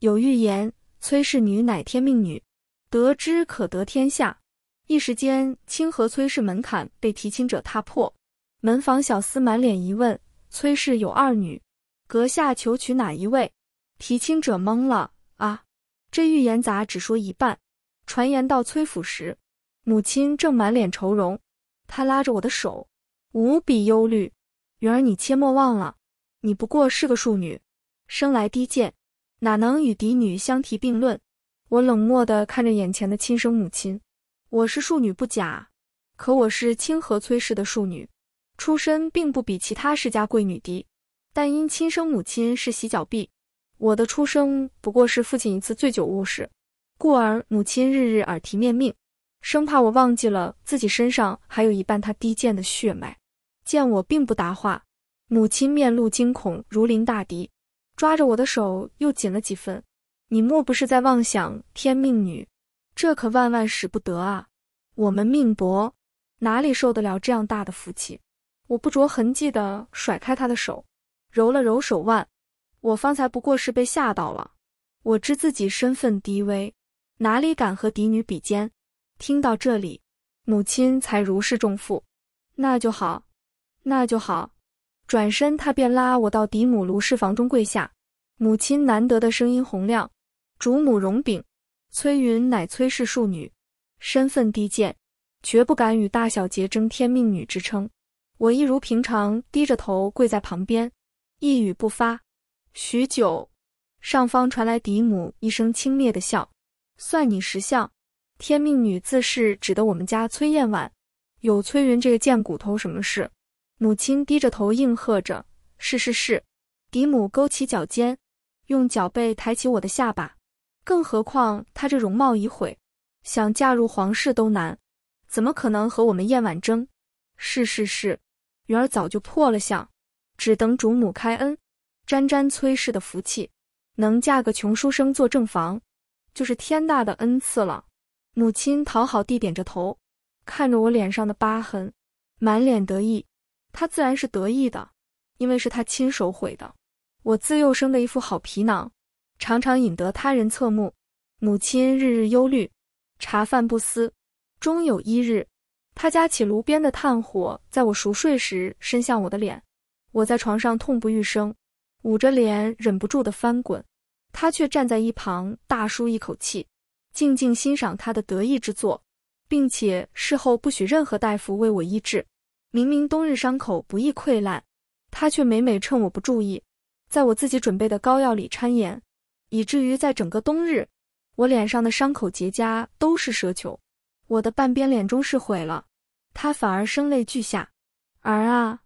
有预言，崔氏女乃天命女，得之可得天下。一时间，清河崔氏门槛被提亲者踏破。门房小厮满脸疑问：“崔氏有二女，阁下求娶哪一位？”提亲者懵了：“啊，这预言咋只说一半？”传言到崔府时，母亲正满脸愁容，她拉着我的手，无比忧虑：“云儿，你切莫忘了，你不过是个庶女，生来低贱。”哪能与嫡女相提并论？我冷漠地看着眼前的亲生母亲。我是庶女不假，可我是清河崔氏的庶女，出身并不比其他世家贵女低。但因亲生母亲是洗脚婢，我的出生不过是父亲一次醉酒误事，故而母亲日日耳提面命，生怕我忘记了自己身上还有一半她低贱的血脉。见我并不答话，母亲面露惊恐，如临大敌。抓着我的手又紧了几分，你莫不是在妄想天命女？这可万万使不得啊！我们命薄，哪里受得了这样大的福气？我不着痕迹的甩开他的手，揉了揉手腕，我方才不过是被吓到了。我知自己身份低微，哪里敢和嫡女比肩？听到这里，母亲才如释重负，那就好，那就好。转身，她便拉我到嫡母卢氏房中跪下。母亲难得的声音洪亮。主母荣禀，崔云乃崔氏庶女，身份低贱，绝不敢与大小姐争天命女之称。我一如平常，低着头跪在旁边，一语不发。许久，上方传来嫡母一声轻蔑的笑：“算你识相。天命女自是指的我们家崔燕婉，有崔云这个贱骨头什么事？”母亲低着头应和着：“是是是。”嫡母勾起脚尖。用脚背抬起我的下巴，更何况她这容貌已毁，想嫁入皇室都难，怎么可能和我们燕婉争？是是是，云儿早就破了相，只等主母开恩，沾沾崔氏的福气，能嫁个穷书生做正房，就是天大的恩赐了。母亲讨好地点着头，看着我脸上的疤痕，满脸得意。她自然是得意的，因为是她亲手毁的。我自幼生的一副好皮囊，常常引得他人侧目。母亲日日忧虑，茶饭不思。终有一日，他夹起炉边的炭火，在我熟睡时伸向我的脸。我在床上痛不欲生，捂着脸忍不住的翻滚。他却站在一旁大舒一口气，静静欣赏他的得意之作，并且事后不许任何大夫为我医治。明明冬日伤口不易溃烂，他却每每趁我不注意。在我自己准备的膏药里掺盐，以至于在整个冬日，我脸上的伤口结痂都是蛇球，我的半边脸终是毁了。他反而声泪俱下：“儿啊，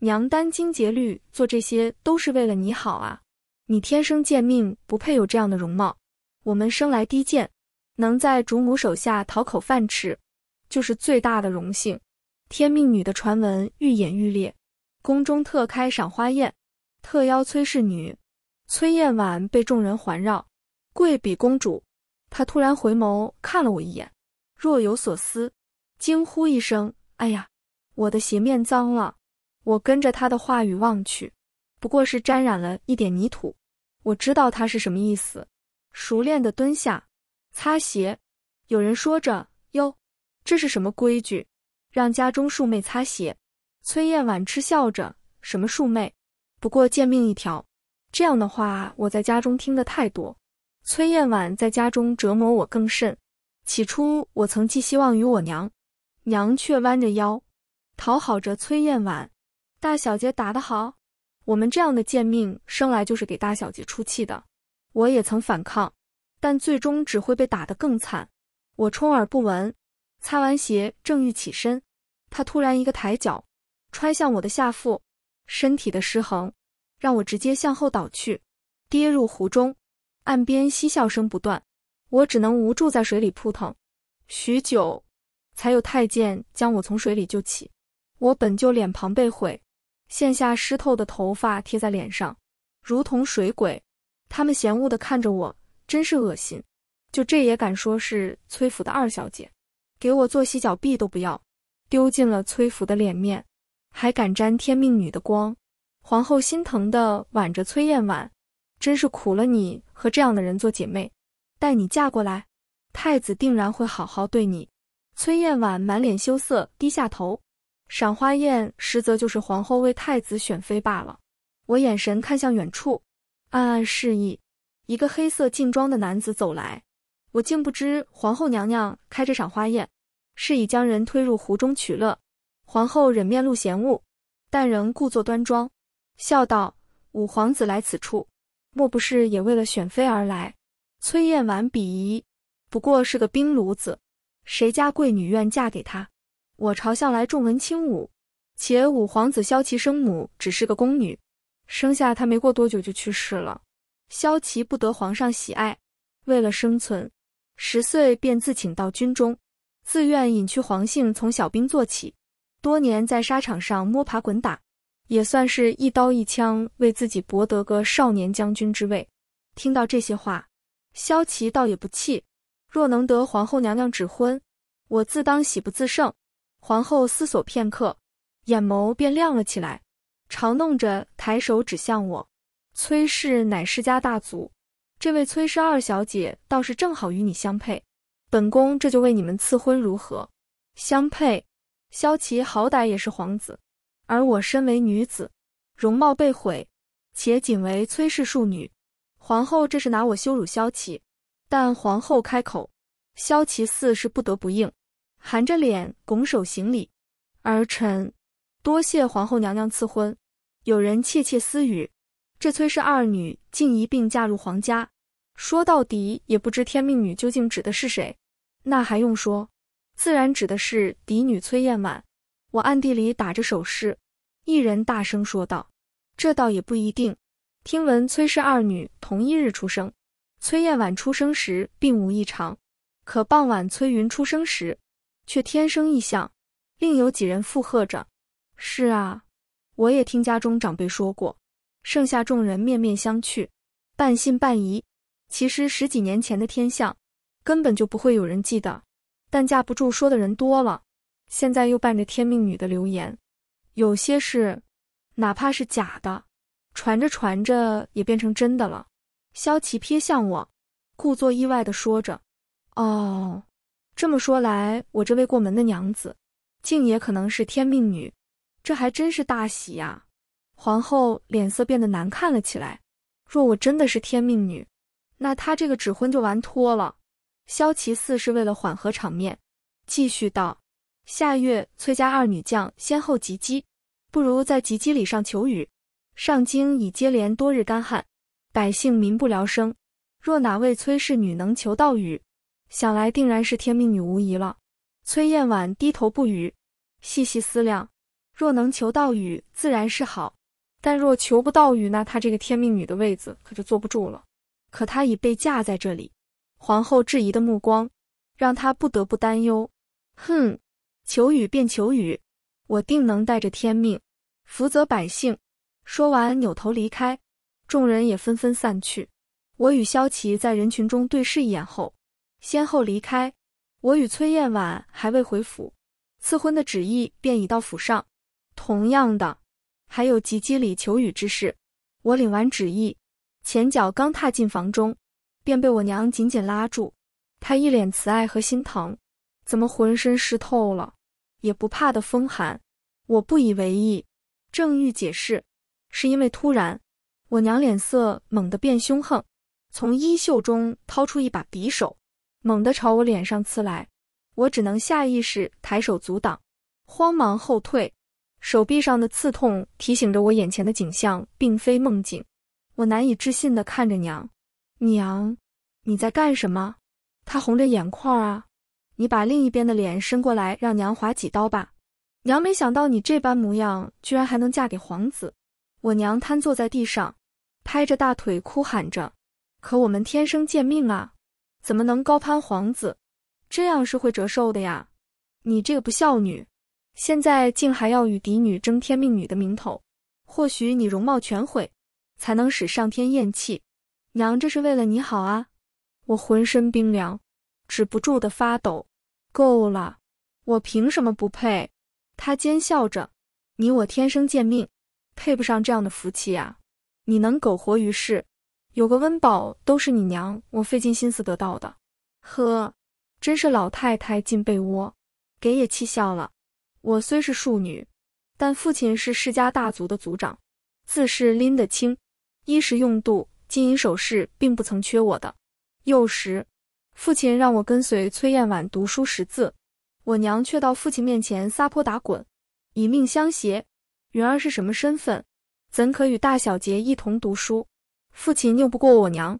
娘殚精竭虑做这些，都是为了你好啊！你天生贱命，不配有这样的容貌。我们生来低贱，能在主母手下讨口饭吃，就是最大的荣幸。”天命女的传闻愈演愈烈，宫中特开赏花宴。特邀崔氏女，崔燕婉被众人环绕，跪比公主。她突然回眸看了我一眼，若有所思，惊呼一声：“哎呀，我的鞋面脏了！”我跟着她的话语望去，不过是沾染了一点泥土。我知道她是什么意思，熟练地蹲下擦鞋。有人说着：“哟，这是什么规矩？让家中庶妹擦鞋？”崔燕婉嗤笑着：“什么庶妹？”不过贱命一条，这样的话我在家中听得太多。崔燕婉在家中折磨我更甚。起初我曾寄希望于我娘，娘却弯着腰，讨好着崔燕婉。大小姐打得好，我们这样的贱命生来就是给大小姐出气的。我也曾反抗，但最终只会被打得更惨。我充耳不闻，擦完鞋正欲起身，她突然一个抬脚，踹向我的下腹。身体的失衡让我直接向后倒去，跌入湖中。岸边嬉笑声不断，我只能无助在水里扑腾，许久，才有太监将我从水里救起。我本就脸庞被毁，现下湿透的头发贴在脸上，如同水鬼。他们嫌恶的看着我，真是恶心。就这也敢说是崔府的二小姐，给我做洗脚婢都不要，丢尽了崔府的脸面。还敢沾天命女的光，皇后心疼的挽着崔燕婉，真是苦了你和这样的人做姐妹。待你嫁过来，太子定然会好好对你。崔燕婉满脸羞涩，低下头。赏花宴实则就是皇后为太子选妃罢了。我眼神看向远处，暗暗示意。一个黑色劲装的男子走来，我竟不知皇后娘娘开着赏花宴，是以将人推入湖中取乐。皇后忍面露嫌恶，但仍故作端庄，笑道：“五皇子来此处，莫不是也为了选妃而来？”崔艳婉鄙夷：“不过是个冰炉子，谁家贵女愿嫁给他？我朝向来重文轻武，且五皇子萧齐生母只是个宫女，生下他没过多久就去世了。萧齐不得皇上喜爱，为了生存，十岁便自请到军中，自愿隐去皇姓，从小兵做起。”多年在沙场上摸爬滚打，也算是一刀一枪为自己博得个少年将军之位。听到这些话，萧齐倒也不气。若能得皇后娘娘指婚，我自当喜不自胜。皇后思索片刻，眼眸便亮了起来，嘲弄着抬手指向我：“崔氏乃世家大族，这位崔氏二小姐倒是正好与你相配。本宫这就为你们赐婚，如何？相配。”萧齐好歹也是皇子，而我身为女子，容貌被毁，且仅为崔氏庶女，皇后这是拿我羞辱萧齐。但皇后开口，萧齐四是不得不应，含着脸拱手行礼：“儿臣多谢皇后娘娘赐婚。”有人窃窃私语：“这崔氏二女竟一并嫁入皇家，说到底也不知天命女究竟指的是谁。”那还用说？自然指的是嫡女崔燕婉。我暗地里打着手势，一人大声说道：“这倒也不一定。听闻崔氏二女同一日出生，崔燕婉出生时并无异常，可傍晚崔云出生时却天生异象。”另有几人附和着：“是啊，我也听家中长辈说过。”剩下众人面面相觑，半信半疑。其实十几年前的天象，根本就不会有人记得。但架不住说的人多了，现在又伴着天命女的流言，有些事哪怕是假的，传着传着也变成真的了。萧琪瞥向我，故作意外的说着：“哦，这么说来，我这位过门的娘子，竟也可能是天命女，这还真是大喜呀！”皇后脸色变得难看了起来。若我真的是天命女，那她这个指婚就完脱了。萧齐四是为了缓和场面，继续道：“下月崔家二女将先后及笄，不如在及笄礼上求雨。上京已接连多日干旱，百姓民不聊生。若哪位崔氏女能求到雨，想来定然是天命女无疑了。”崔燕婉低头不语，细细思量：若能求到雨，自然是好；但若求不到雨，那她这个天命女的位子可就坐不住了。可她已被架在这里。皇后质疑的目光，让她不得不担忧。哼，求雨便求雨，我定能带着天命，福泽百姓。说完，扭头离开，众人也纷纷散去。我与萧齐在人群中对视一眼后，先后离开。我与崔燕婉还未回府，赐婚的旨意便已到府上。同样的，还有及笄礼求雨之事。我领完旨意，前脚刚踏进房中。便被我娘紧紧拉住，她一脸慈爱和心疼，怎么浑身湿透了也不怕的风寒？我不以为意，正欲解释，是因为突然，我娘脸色猛地变凶横，从衣袖中掏出一把匕首，猛地朝我脸上刺来，我只能下意识抬手阻挡，慌忙后退，手臂上的刺痛提醒着我眼前的景象并非梦境，我难以置信地看着娘。娘，你在干什么？她红着眼眶啊，你把另一边的脸伸过来，让娘划几刀吧。娘没想到你这般模样，居然还能嫁给皇子。我娘瘫坐在地上，拍着大腿哭喊着：“可我们天生贱命啊，怎么能高攀皇子？这样是会折寿的呀！你这个不孝女，现在竟还要与嫡女争天命女的名头。或许你容貌全毁，才能使上天厌弃。”娘，这是为了你好啊！我浑身冰凉，止不住的发抖。够了，我凭什么不配？他奸笑着。你我天生贱命，配不上这样的福气啊！你能苟活于世，有个温饱，都是你娘我费尽心思得到的。呵，真是老太太进被窝，给也气笑了。我虽是庶女，但父亲是世家大族的族长，自是拎得清，衣食用度。金银首饰并不曾缺我的。幼时，父亲让我跟随崔燕婉读书识字，我娘却到父亲面前撒泼打滚，以命相胁。云儿是什么身份，怎可与大小姐一同读书？父亲拗不过我娘，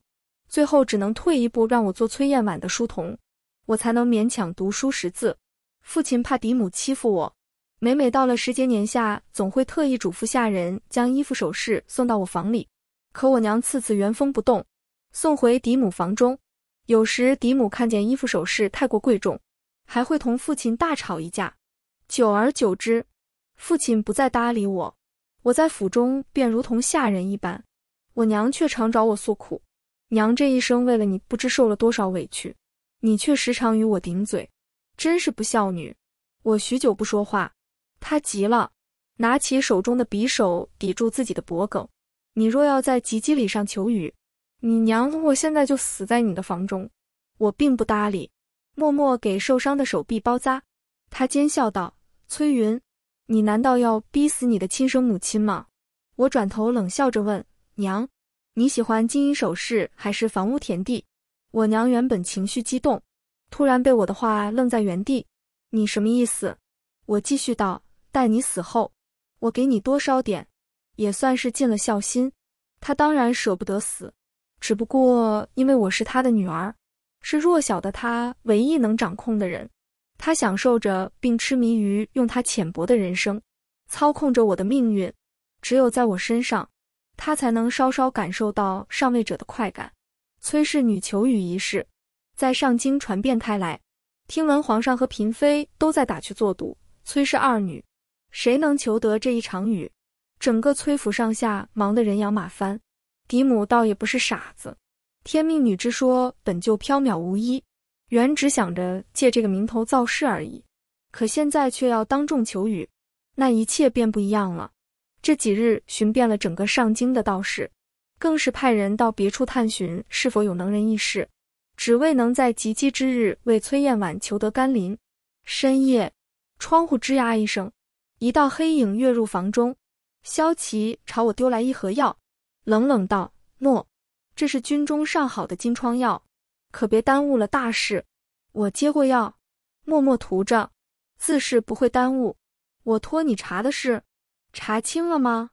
最后只能退一步，让我做崔燕婉的书童，我才能勉强读书识字。父亲怕嫡母欺负我，每每到了时节年下，总会特意嘱咐下人将衣服首饰送到我房里。可我娘次次原封不动送回嫡母房中，有时嫡母看见衣服首饰太过贵重，还会同父亲大吵一架。久而久之，父亲不再搭理我，我在府中便如同下人一般。我娘却常找我诉苦，娘这一生为了你不知受了多少委屈，你却时常与我顶嘴，真是不孝女。我许久不说话，她急了，拿起手中的匕首抵住自己的脖颈。你若要在吉笄礼上求雨，你娘我现在就死在你的房中。我并不搭理，默默给受伤的手臂包扎。他奸笑道：“崔云，你难道要逼死你的亲生母亲吗？”我转头冷笑着问：“娘，你喜欢金银首饰还是房屋田地？”我娘原本情绪激动，突然被我的话愣在原地。你什么意思？我继续道：“待你死后，我给你多烧点。”也算是尽了孝心，他当然舍不得死，只不过因为我是他的女儿，是弱小的他唯一能掌控的人，他享受着并痴迷于用他浅薄的人生操控着我的命运，只有在我身上，他才能稍稍感受到上位者的快感。崔氏女求雨一事在上京传遍开来，听闻皇上和嫔妃都在打趣做赌，崔氏二女谁能求得这一场雨？整个崔府上下忙得人仰马翻，嫡母倒也不是傻子。天命女之说本就缥缈无依，原只想着借这个名头造势而已。可现在却要当众求雨，那一切便不一样了。这几日寻遍了整个上京的道士，更是派人到别处探寻是否有能人异士，只为能在及笄之日为崔燕婉求得甘霖。深夜，窗户吱呀一声，一道黑影跃入房中。萧齐朝我丢来一盒药，冷冷道：“诺，这是军中上好的金疮药，可别耽误了大事。”我接过药，默默涂着，自是不会耽误。我托你查的事，查清了吗？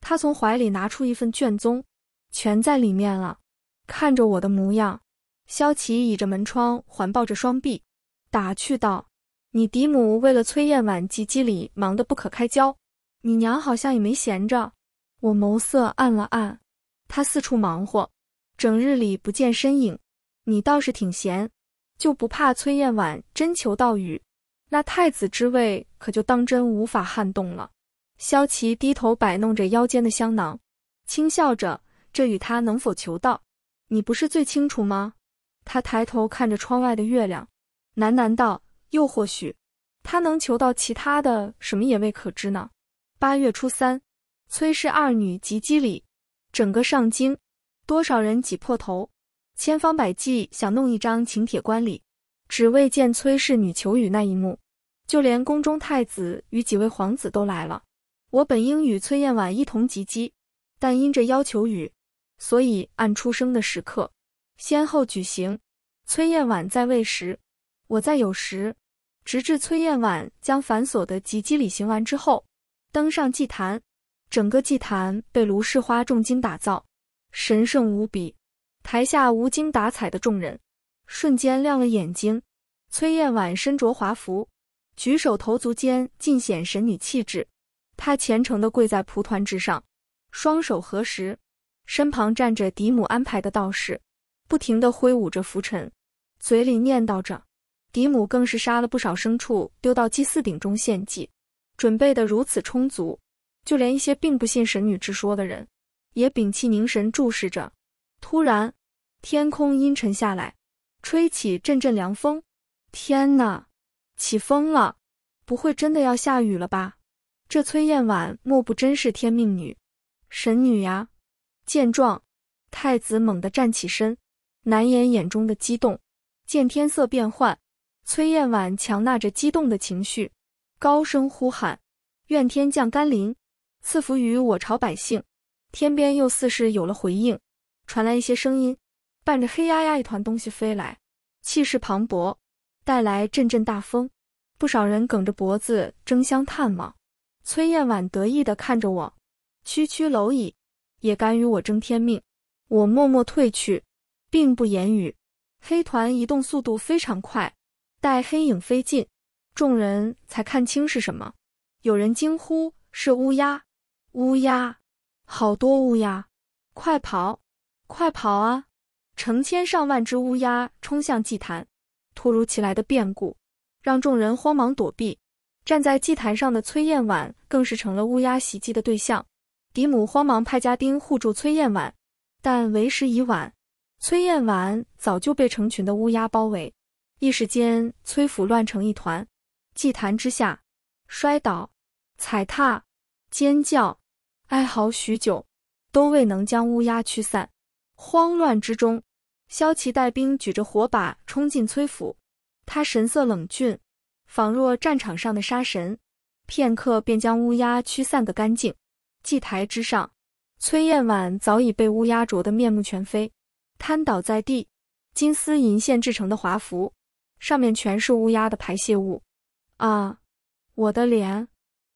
他从怀里拿出一份卷宗，全在里面了。看着我的模样，萧齐倚着门窗，环抱着双臂，打趣道：“你嫡母为了崔燕婉及笄礼忙得不可开交。”你娘好像也没闲着，我眸色暗了暗。她四处忙活，整日里不见身影。你倒是挺闲，就不怕崔燕婉真求到雨，那太子之位可就当真无法撼动了。萧琪低头摆弄着腰间的香囊，轻笑着：“这与他能否求到，你不是最清楚吗？”他抬头看着窗外的月亮，喃喃道：“又或许，他能求到其他的什么也未可知呢。”八月初三，崔氏二女及笄礼，整个上京多少人挤破头，千方百计想弄一张请帖观礼，只为见崔氏女求雨那一幕。就连宫中太子与几位皇子都来了。我本应与崔燕婉一同及笄，但因着要求雨，所以按出生的时刻先后举行。崔燕婉在位时，我在有时，直至崔燕婉将繁琐的及笄礼行完之后。登上祭坛，整个祭坛被卢氏花重金打造，神圣无比。台下无精打采的众人，瞬间亮了眼睛。崔艳婉身着华服，举手投足间尽显神女气质。她虔诚地跪在蒲团之上，双手合十。身旁站着嫡母安排的道士，不停地挥舞着拂尘，嘴里念叨着。嫡母更是杀了不少牲畜，丢到祭祀鼎中献祭。准备得如此充足，就连一些并不信神女之说的人，也屏气凝神注视着。突然，天空阴沉下来，吹起阵阵凉风。天哪，起风了！不会真的要下雨了吧？这崔燕婉莫不真是天命女神女呀？见状，太子猛地站起身，难掩眼中的激动。见天色变幻，崔燕婉强纳着激动的情绪。高声呼喊，愿天降甘霖，赐福于我朝百姓。天边又似是有了回应，传来一些声音，伴着黑压压一团东西飞来，气势磅礴，带来阵阵大风。不少人梗着脖子争相探望。崔艳婉得意地看着我，区区蝼蚁，也敢与我争天命？我默默退去，并不言语。黑团移动速度非常快，带黑影飞近。众人才看清是什么，有人惊呼：“是乌鸦！乌鸦！好多乌鸦！快跑！快跑啊！”成千上万只乌鸦冲向祭坛，突如其来的变故让众人慌忙躲避。站在祭坛上的崔燕婉更是成了乌鸦袭击的对象。嫡母慌忙派家丁护住崔燕婉，但为时已晚，崔燕婉早就被成群的乌鸦包围。一时间，崔府乱成一团。祭坛之下，摔倒、踩踏、尖叫、哀嚎，许久都未能将乌鸦驱散。慌乱之中，萧齐带兵举着火把冲进崔府，他神色冷峻，仿若战场上的杀神，片刻便将乌鸦驱散个干净。祭台之上，崔燕婉早已被乌鸦啄得面目全非，瘫倒在地，金丝银线制成的华服上面全是乌鸦的排泄物。啊，我的脸，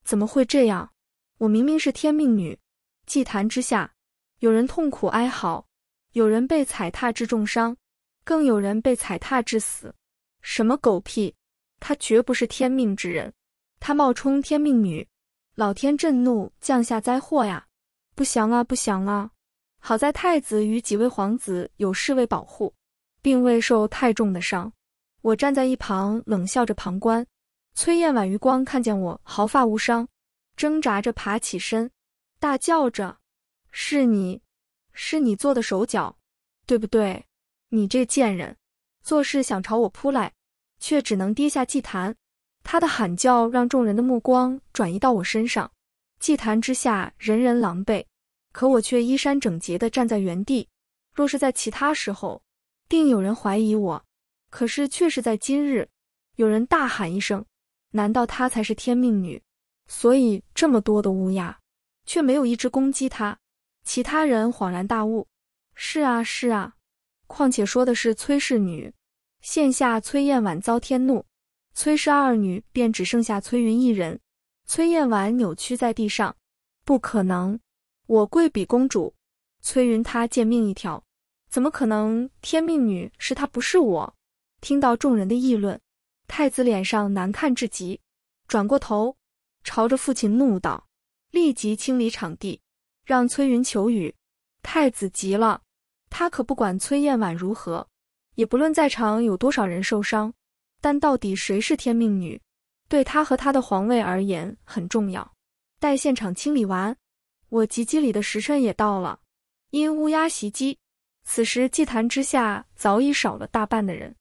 怎么会这样？我明明是天命女。祭坛之下，有人痛苦哀嚎，有人被踩踏致重伤，更有人被踩踏致死。什么狗屁！她绝不是天命之人，她冒充天命女。老天震怒，降下灾祸呀！不祥啊，不祥啊！好在太子与几位皇子有侍卫保护，并未受太重的伤。我站在一旁，冷笑着旁观。崔艳婉余光看见我毫发无伤，挣扎着爬起身，大叫着：“是你，是你做的手脚，对不对？你这贱人！”做事想朝我扑来，却只能跌下祭坛。他的喊叫让众人的目光转移到我身上。祭坛之下，人人狼狈，可我却衣衫整洁地站在原地。若是在其他时候，定有人怀疑我，可是却是在今日，有人大喊一声。难道她才是天命女？所以这么多的乌鸦，却没有一只攻击她。其他人恍然大悟：是啊，是啊。况且说的是崔氏女，现下崔燕婉遭天怒，崔氏二女便只剩下崔云一人。崔燕婉扭曲在地上，不可能，我贵比公主，崔云她贱命一条，怎么可能？天命女是她，不是我。听到众人的议论。太子脸上难看至极，转过头，朝着父亲怒道：“立即清理场地，让崔云求雨。”太子急了，他可不管崔燕婉如何，也不论在场有多少人受伤，但到底谁是天命女，对他和他的皇位而言很重要。待现场清理完，我及笄礼的时辰也到了。因乌鸦袭击，此时祭坛之下早已少了大半的人。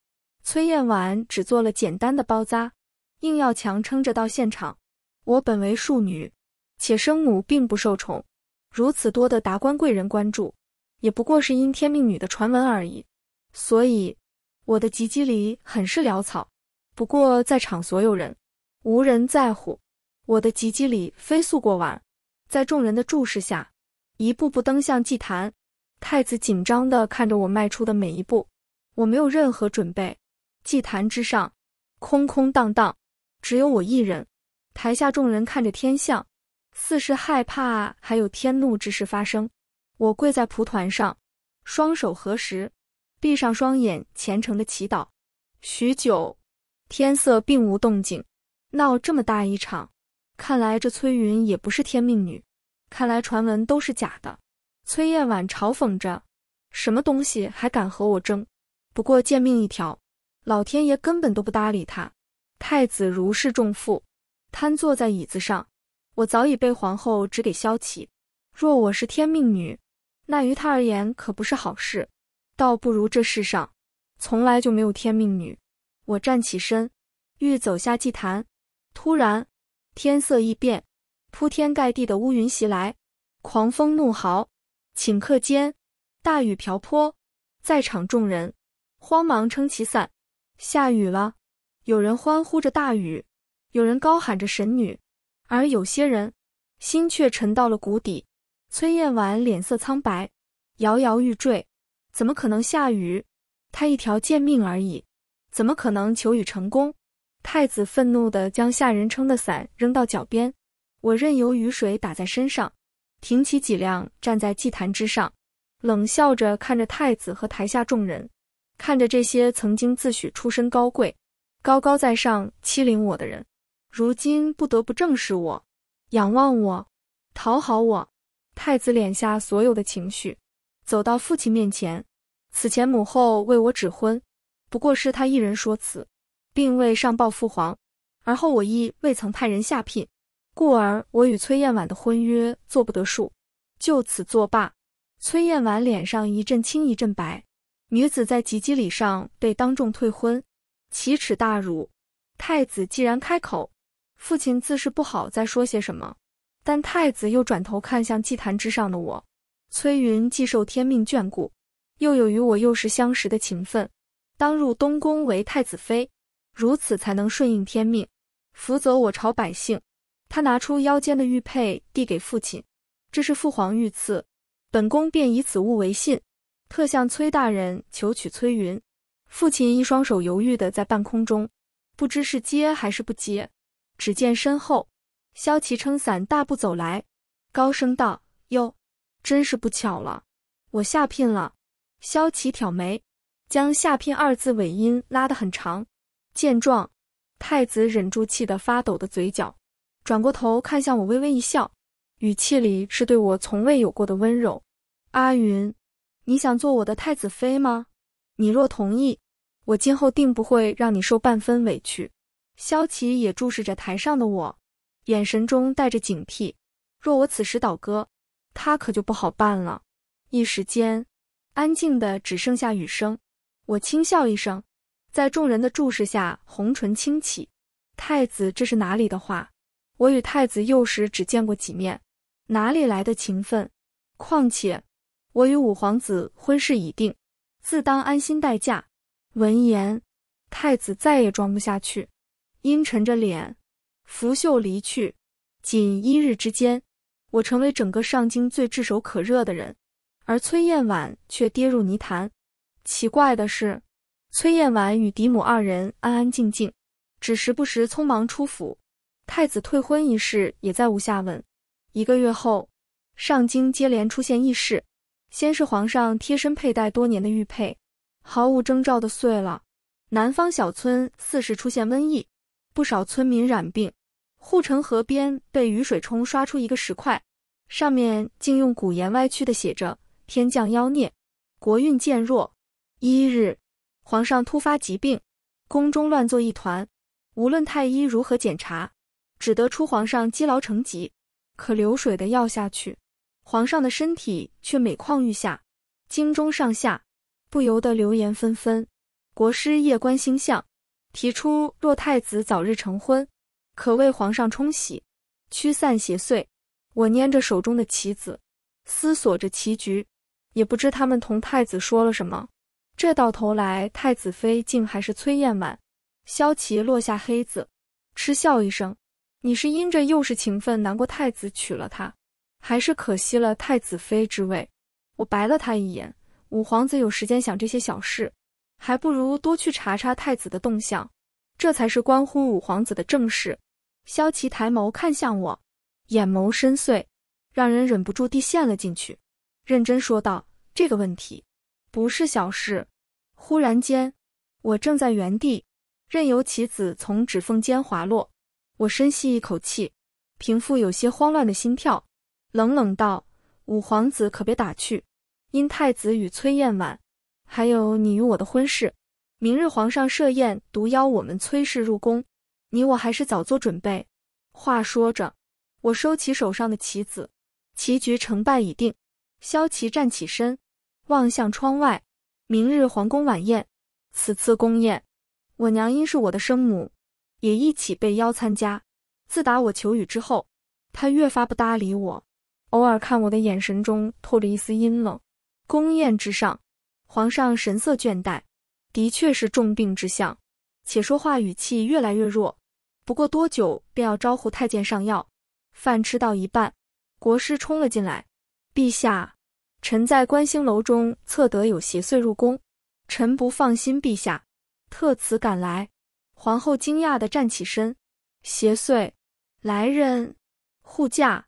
崔艳婉只做了简单的包扎，硬要强撑着到现场。我本为庶女，且生母并不受宠，如此多的达官贵人关注，也不过是因天命女的传闻而已。所以我的吉笄礼很是潦草。不过在场所有人，无人在乎。我的吉笄礼飞速过完，在众人的注视下，一步步登向祭坛。太子紧张的看着我迈出的每一步，我没有任何准备。祭坛之上空空荡荡，只有我一人。台下众人看着天象，似是害怕还有天怒之事发生。我跪在蒲团上，双手合十，闭上双眼，虔诚的祈祷。许久，天色并无动静。闹这么大一场，看来这崔云也不是天命女，看来传闻都是假的。崔燕婉嘲讽着：“什么东西还敢和我争？不过贱命一条。”老天爷根本都不搭理他，太子如释重负，瘫坐在椅子上。我早已被皇后指给萧齐，若我是天命女，那于他而言可不是好事。倒不如这世上从来就没有天命女。我站起身，欲走下祭坛，突然天色一变，铺天盖地的乌云袭来，狂风怒号，顷刻间大雨瓢泼，在场众人慌忙撑起伞。下雨了，有人欢呼着大雨，有人高喊着神女，而有些人心却沉到了谷底。崔燕婉脸色苍白，摇摇欲坠。怎么可能下雨？他一条贱命而已，怎么可能求雨成功？太子愤怒的将下人撑的伞扔到脚边，我任由雨水打在身上，挺起脊梁站在祭坛之上，冷笑着看着太子和台下众人。看着这些曾经自诩出身高贵、高高在上欺凌我的人，如今不得不正视我、仰望我、讨好我。太子敛下所有的情绪，走到父亲面前。此前母后为我指婚，不过是他一人说辞，并未上报父皇。而后我亦未曾派人下聘，故而我与崔燕婉的婚约做不得数，就此作罢。崔燕婉脸上一阵青一阵白。女子在及笄礼上被当众退婚，奇耻大辱。太子既然开口，父亲自是不好再说些什么。但太子又转头看向祭坛之上的我，崔云既受天命眷顾，又有与我幼时相识的情分，当入东宫为太子妃，如此才能顺应天命，福泽我朝百姓。他拿出腰间的玉佩递给父亲，这是父皇御赐，本宫便以此物为信。特向崔大人求娶崔云。父亲一双手犹豫的在半空中，不知是接还是不接。只见身后，萧齐撑伞大步走来，高声道：“哟，真是不巧了，我下聘了。”萧齐挑眉，将“下聘”二字尾音拉得很长。见状，太子忍住气得发抖的嘴角，转过头看向我，微微一笑，语气里是对我从未有过的温柔。阿云。你想做我的太子妃吗？你若同意，我今后定不会让你受半分委屈。萧綦也注视着台上的我，眼神中带着警惕。若我此时倒戈，他可就不好办了。一时间，安静的只剩下雨声。我轻笑一声，在众人的注视下，红唇轻启：“太子，这是哪里的话？我与太子幼时只见过几面，哪里来的情分？况且……”我与五皇子婚事已定，自当安心待嫁。闻言，太子再也装不下去，阴沉着脸，拂袖离去。仅一日之间，我成为整个上京最炙手可热的人，而崔燕婉却跌入泥潭。奇怪的是，崔燕婉与嫡母二人安安静静，只时不时匆忙出府。太子退婚一事也再无下文。一个月后，上京接连出现异事。先是皇上贴身佩戴多年的玉佩，毫无征兆的碎了。南方小村四时出现瘟疫，不少村民染病。护城河边被雨水冲刷出一个石块，上面竟用古言歪曲的写着“天降妖孽，国运渐弱”。一日，皇上突发疾病，宫中乱作一团。无论太医如何检查，只得出皇上积劳成疾。可流水的药下去。皇上的身体却每况愈下，京中上下不由得流言纷纷。国师夜观星象，提出若太子早日成婚，可为皇上冲喜，驱散邪祟。我捏着手中的棋子，思索着棋局，也不知他们同太子说了什么。这到头来，太子妃竟还是崔燕婉。萧齐落下黑子，嗤笑一声：“你是因着又是情分，难过太子娶了她。”还是可惜了太子妃之位。我白了他一眼。五皇子有时间想这些小事，还不如多去查查太子的动向，这才是关乎五皇子的正事。萧齐抬眸看向我，眼眸深邃，让人忍不住地陷了进去，认真说道：“这个问题不是小事。”忽然间，我正在原地，任由棋子从指缝间滑落。我深吸一口气，平复有些慌乱的心跳。冷冷道：“五皇子可别打趣，因太子与崔燕婉，还有你与我的婚事，明日皇上设宴，独邀我们崔氏入宫，你我还是早做准备。”话说着，我收起手上的棋子，棋局成败已定。萧綦站起身，望向窗外。明日皇宫晚宴，此次宫宴，我娘因是我的生母，也一起被邀参加。自打我求雨之后，他越发不搭理我。偶尔看我的眼神中透着一丝阴冷。宫宴之上，皇上神色倦怠，的确是重病之相，且说话语气越来越弱。不过多久，便要招呼太监上药。饭吃到一半，国师冲了进来：“陛下，臣在观星楼中测得有邪祟入宫，臣不放心陛下，特此赶来。”皇后惊讶地站起身：“邪祟！来人，护驾！”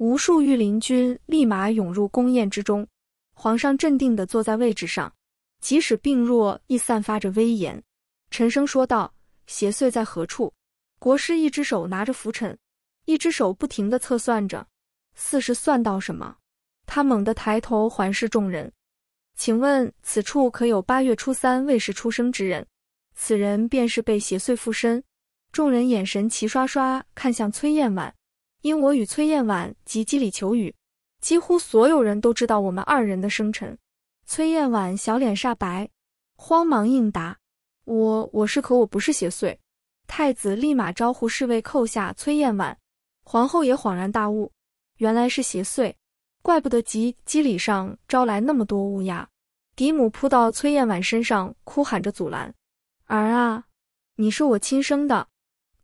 无数御林军立马涌入宫宴之中，皇上镇定地坐在位置上，即使病弱亦散发着威严。沉声说道：“邪祟在何处？”国师一只手拿着拂尘，一只手不停地测算着，似是算到什么。他猛地抬头环视众人：“请问此处可有八月初三未时出生之人？此人便是被邪祟附身。”众人眼神齐刷刷看向崔燕婉。因我与崔燕婉及基里求雨，几乎所有人都知道我们二人的生辰。崔燕婉小脸煞白，慌忙应答：“我我是可我不是邪祟。”太子立马招呼侍卫扣下崔燕婉。皇后也恍然大悟，原来是邪祟，怪不得及基礼上招来那么多乌鸦。嫡母扑到崔燕婉身上，哭喊着阻拦：“儿啊，你是我亲生的，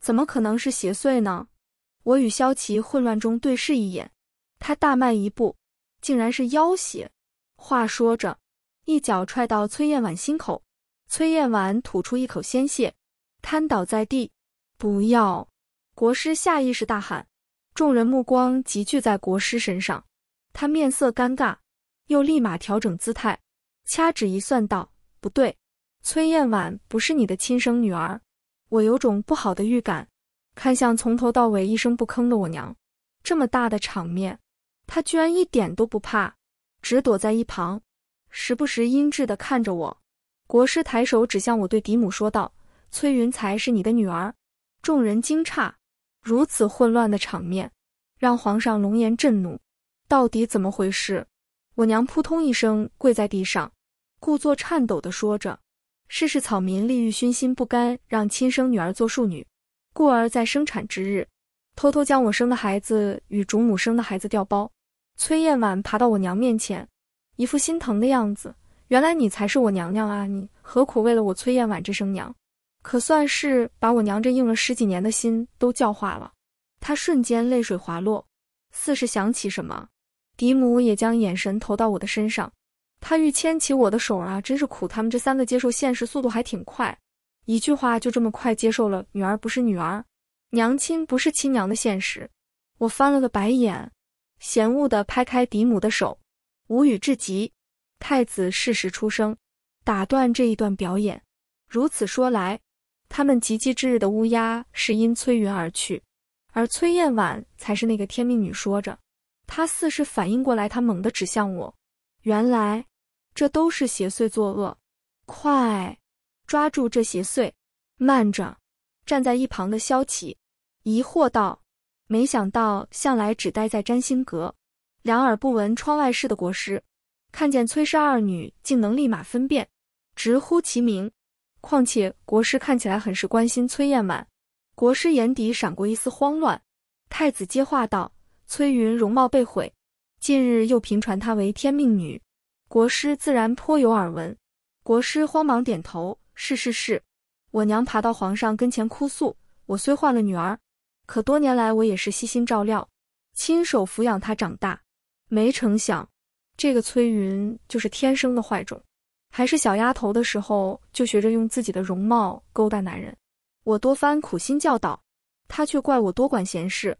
怎么可能是邪祟呢？”我与萧齐混乱中对视一眼，他大迈一步，竟然是要挟。话说着，一脚踹到崔艳婉心口，崔艳婉吐出一口鲜血，瘫倒在地。不要！国师下意识大喊，众人目光集聚在国师身上，他面色尴尬，又立马调整姿态，掐指一算道：“不对，崔艳婉不是你的亲生女儿，我有种不好的预感。”看向从头到尾一声不吭的我娘，这么大的场面，她居然一点都不怕，只躲在一旁，时不时阴鸷的看着我。国师抬手指向我，对嫡母说道：“崔云才是你的女儿。”众人惊诧，如此混乱的场面，让皇上龙颜震怒，到底怎么回事？我娘扑通一声跪在地上，故作颤抖的说着：“是是草民利欲熏心，不甘让亲生女儿做庶女。”故而在生产之日，偷偷将我生的孩子与主母生的孩子调包。崔燕婉爬到我娘面前，一副心疼的样子。原来你才是我娘娘啊！你何苦为了我崔燕婉这声娘，可算是把我娘这硬了十几年的心都教化了。她瞬间泪水滑落，似是想起什么。嫡母也将眼神投到我的身上，她欲牵起我的手啊！真是苦，他们这三个接受现实速度还挺快。一句话就这么快接受了女儿不是女儿，娘亲不是亲娘的现实。我翻了个白眼，嫌恶地拍开嫡母的手，无语至极。太子适时出声，打断这一段表演。如此说来，他们及笄之日的乌鸦是因崔云而去，而崔燕婉才是那个天命女。说着，她似是反应过来，她猛地指向我。原来，这都是邪祟作恶。快！抓住这邪祟！慢着，站在一旁的萧启疑惑道：“没想到，向来只待在占星阁，两耳不闻窗外事的国师，看见崔氏二女竟能立马分辨，直呼其名。况且，国师看起来很是关心崔燕婉。”国师眼底闪过一丝慌乱。太子接话道：“崔云容貌被毁，近日又频传她为天命女，国师自然颇有耳闻。”国师慌忙点头。是是是，我娘爬到皇上跟前哭诉。我虽换了女儿，可多年来我也是悉心照料，亲手抚养她长大。没成想，这个崔云就是天生的坏种。还是小丫头的时候，就学着用自己的容貌勾搭男人。我多番苦心教导，她却怪我多管闲事。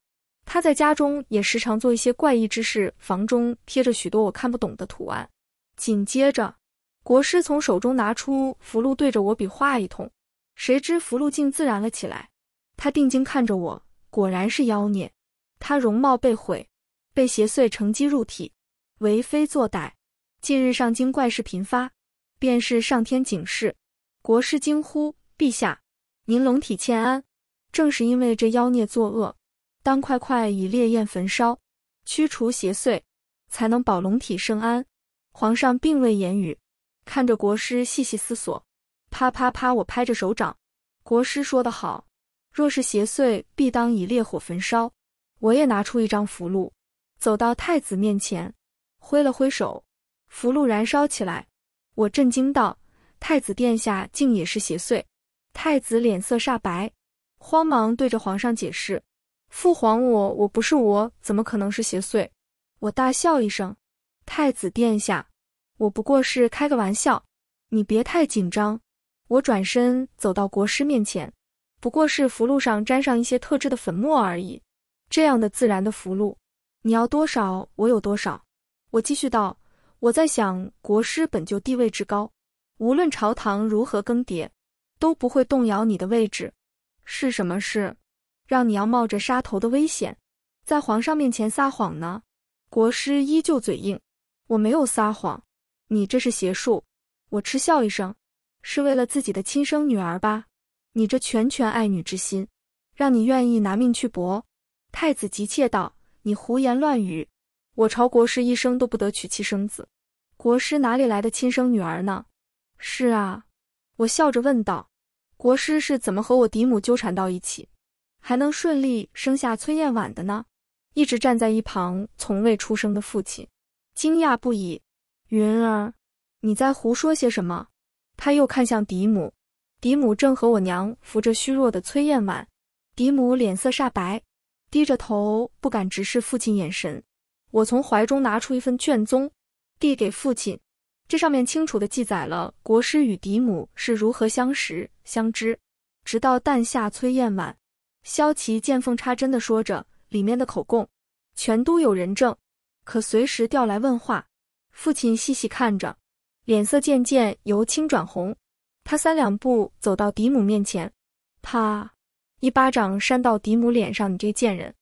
她在家中也时常做一些怪异之事，房中贴着许多我看不懂的图案。紧接着。国师从手中拿出符箓，对着我比划一通，谁知符箓竟自燃了起来。他定睛看着我，果然是妖孽。他容貌被毁，被邪祟乘机入体，为非作歹。近日上京怪事频发，便是上天警示。国师惊呼：“陛下，您龙体欠安，正是因为这妖孽作恶，当快快以烈焰焚烧，驱除邪祟，才能保龙体圣安。”皇上并未言语。看着国师细细思索，啪啪啪，我拍着手掌。国师说得好，若是邪祟，必当以烈火焚烧。我也拿出一张符箓，走到太子面前，挥了挥手，符箓燃烧起来。我震惊道：“太子殿下竟也是邪祟！”太子脸色煞白，慌忙对着皇上解释：“父皇，我我不是我，怎么可能是邪祟？”我大笑一声：“太子殿下。”我不过是开个玩笑，你别太紧张。我转身走到国师面前，不过是符箓上沾上一些特制的粉末而已。这样的自然的符箓，你要多少我有多少。我继续道：“我在想，国师本就地位之高，无论朝堂如何更迭，都不会动摇你的位置。是什么事让你要冒着杀头的危险，在皇上面前撒谎呢？”国师依旧嘴硬：“我没有撒谎。”你这是邪术！我嗤笑一声，是为了自己的亲生女儿吧？你这拳拳爱女之心，让你愿意拿命去搏？太子急切道：“你胡言乱语！我朝国师一生都不得娶妻生子，国师哪里来的亲生女儿呢？”是啊，我笑着问道：“国师是怎么和我嫡母纠缠到一起，还能顺利生下崔艳婉的呢？”一直站在一旁、从未出声的父亲，惊讶不已。云儿，你在胡说些什么？他又看向嫡母，嫡母正和我娘扶着虚弱的崔燕婉。嫡母脸色煞白，低着头不敢直视父亲眼神。我从怀中拿出一份卷宗，递给父亲，这上面清楚的记载了国师与嫡母是如何相识、相知，直到诞下崔燕婉。萧齐见缝插针的说着里面的口供，全都有人证，可随时调来问话。父亲细细看着，脸色渐渐由青转红。他三两步走到嫡母面前，啪，一巴掌扇到嫡母脸上。你这贱人！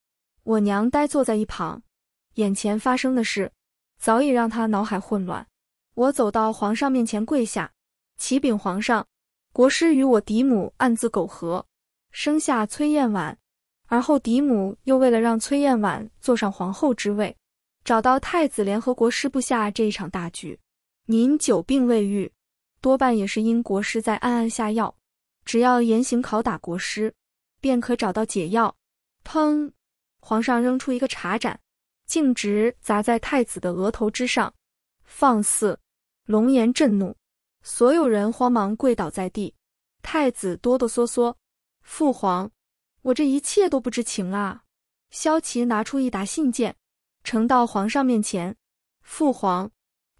我娘呆坐在一旁，眼前发生的事早已让他脑海混乱。我走到皇上面前跪下，启禀皇上，国师与我嫡母暗自苟合，生下崔燕婉。而后嫡母又为了让崔燕婉坐上皇后之位。找到太子联合国师部下这一场大局，您久病未愈，多半也是因国师在暗暗下药。只要严刑拷打国师，便可找到解药。砰！皇上扔出一个茶盏，径直砸在太子的额头之上。放肆！龙颜震怒，所有人慌忙跪倒在地。太子哆哆嗦嗦：“父皇，我这一切都不知情啊。”萧齐拿出一沓信件。呈到皇上面前，父皇，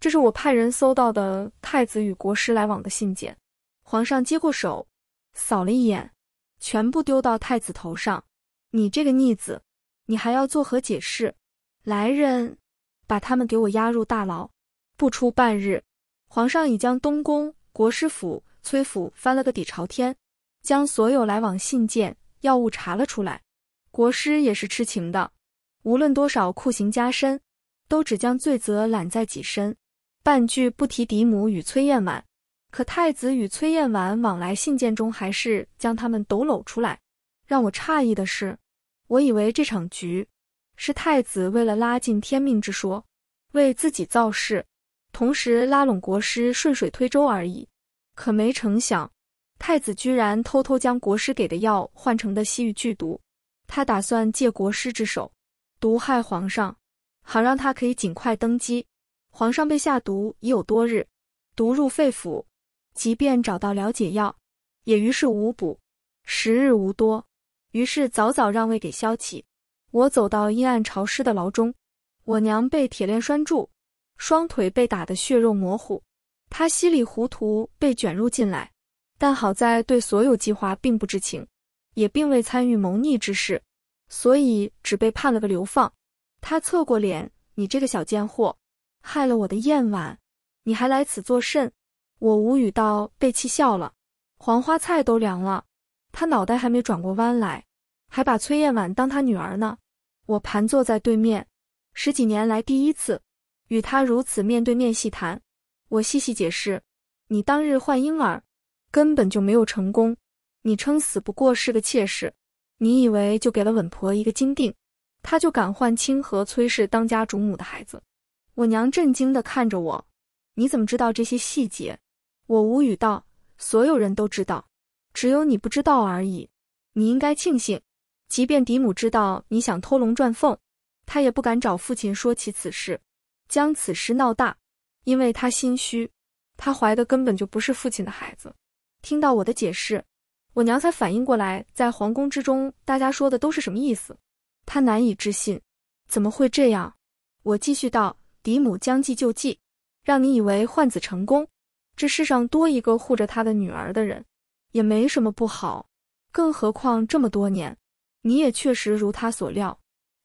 这是我派人搜到的太子与国师来往的信件。皇上接过手，扫了一眼，全部丢到太子头上。你这个逆子，你还要作何解释？来人，把他们给我押入大牢。不出半日，皇上已将东宫、国师府、崔府翻了个底朝天，将所有来往信件、药物查了出来。国师也是痴情的。无论多少酷刑加身，都只将罪责揽在己身，半句不提嫡母与崔燕婉。可太子与崔燕婉往来信件中，还是将他们抖搂出来。让我诧异的是，我以为这场局是太子为了拉近天命之说，为自己造势，同时拉拢国师，顺水推舟而已。可没成想，太子居然偷偷将国师给的药换成的西域剧毒，他打算借国师之手。毒害皇上，好让他可以尽快登基。皇上被下毒已有多日，毒入肺腑，即便找到了解药，也于事无补，时日无多。于是早早让位给萧启。我走到阴暗潮湿的牢中，我娘被铁链拴住，双腿被打得血肉模糊。她稀里糊涂被卷入进来，但好在对所有计划并不知情，也并未参与谋逆之事。所以只被判了个流放。他侧过脸，你这个小贱货，害了我的燕婉，你还来此作甚？我无语到被气笑了，黄花菜都凉了。他脑袋还没转过弯来，还把崔燕婉当他女儿呢。我盘坐在对面，十几年来第一次与他如此面对面细谈。我细细解释，你当日换婴儿，根本就没有成功，你撑死不过是个妾室。你以为就给了稳婆一个金锭，她就敢换清河崔氏当家主母的孩子？我娘震惊地看着我，你怎么知道这些细节？我无语道：“所有人都知道，只有你不知道而已。你应该庆幸，即便嫡母知道你想偷龙转凤，她也不敢找父亲说起此事，将此事闹大，因为她心虚，她怀的根本就不是父亲的孩子。”听到我的解释。我娘才反应过来，在皇宫之中，大家说的都是什么意思？她难以置信，怎么会这样？我继续道：“嫡母将计就计，让你以为换子成功，这世上多一个护着她的女儿的人，也没什么不好。更何况这么多年，你也确实如他所料，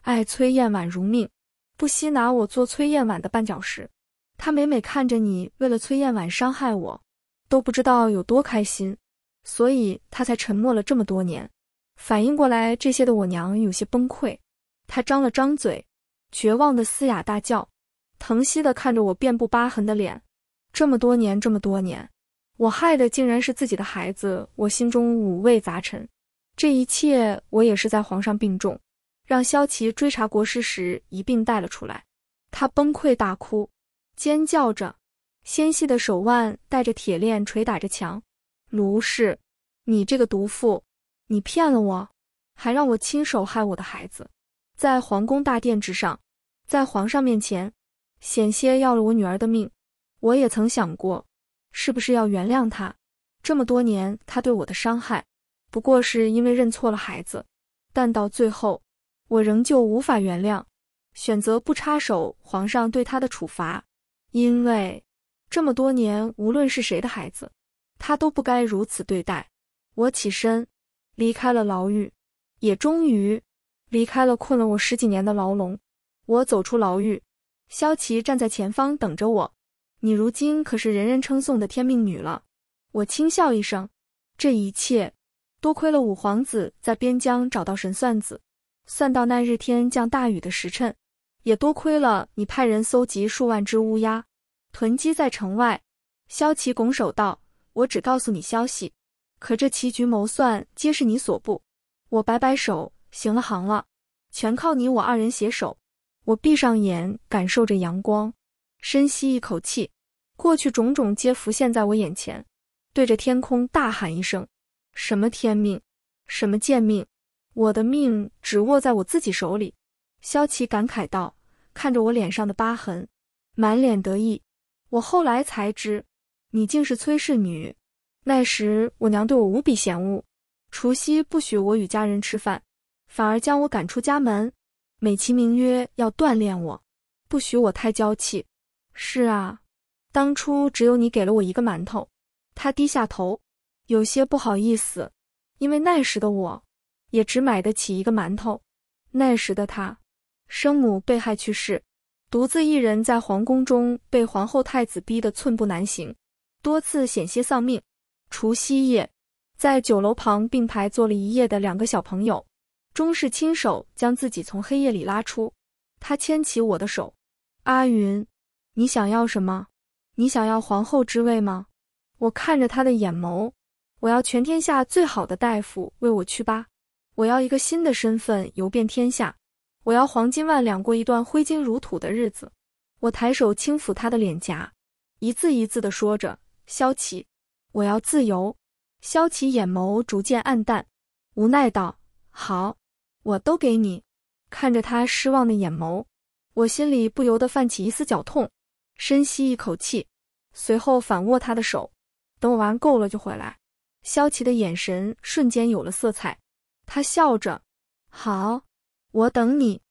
爱崔燕婉如命，不惜拿我做崔燕婉的绊脚石。他每每看着你为了崔燕婉伤害我，都不知道有多开心。”所以他才沉默了这么多年。反应过来这些的我娘有些崩溃，她张了张嘴，绝望的嘶哑大叫，疼惜的看着我遍布疤痕的脸。这么多年，这么多年，我害的竟然是自己的孩子。我心中五味杂陈。这一切我也是在皇上病重，让萧齐追查国师时一并带了出来。他崩溃大哭，尖叫着，纤细的手腕带着铁链捶打着墙。卢氏，你这个毒妇！你骗了我，还让我亲手害我的孩子，在皇宫大殿之上，在皇上面前，险些要了我女儿的命。我也曾想过，是不是要原谅他这么多年他对我的伤害？不过是因为认错了孩子，但到最后，我仍旧无法原谅，选择不插手皇上对他的处罚，因为这么多年，无论是谁的孩子。他都不该如此对待我。起身离开了牢狱，也终于离开了困了我十几年的牢笼。我走出牢狱，萧齐站在前方等着我。你如今可是人人称颂的天命女了。我轻笑一声，这一切多亏了五皇子在边疆找到神算子，算到那日天降大雨的时辰，也多亏了你派人搜集数万只乌鸦，囤积在城外。萧齐拱手道。我只告诉你消息，可这棋局谋算皆是你所布。我摆摆手，行了行了，全靠你我二人携手。我闭上眼，感受着阳光，深吸一口气，过去种种皆浮现在我眼前。对着天空大喊一声：“什么天命，什么贱命，我的命只握在我自己手里。”萧齐感慨道，看着我脸上的疤痕，满脸得意。我后来才知。你竟是崔氏女，那时我娘对我无比嫌恶，除夕不许我与家人吃饭，反而将我赶出家门，美其名曰要锻炼我，不许我太娇气。是啊，当初只有你给了我一个馒头。他低下头，有些不好意思，因为那时的我，也只买得起一个馒头。那时的他，生母被害去世，独自一人在皇宫中被皇后、太子逼得寸步难行。多次险些丧命。除夕夜，在酒楼旁并排坐了一夜的两个小朋友，终是亲手将自己从黑夜里拉出。他牵起我的手，阿云，你想要什么？你想要皇后之位吗？我看着他的眼眸，我要全天下最好的大夫为我去疤，我要一个新的身份，游遍天下。我要黄金万两，过一段挥金如土的日子。我抬手轻抚他的脸颊，一字一字的说着。萧齐，我要自由。萧齐眼眸逐渐暗淡，无奈道：“好，我都给你。”看着他失望的眼眸，我心里不由得泛起一丝绞痛。深吸一口气，随后反握他的手，等我玩够了就回来。萧齐的眼神瞬间有了色彩，他笑着：“好，我等你。”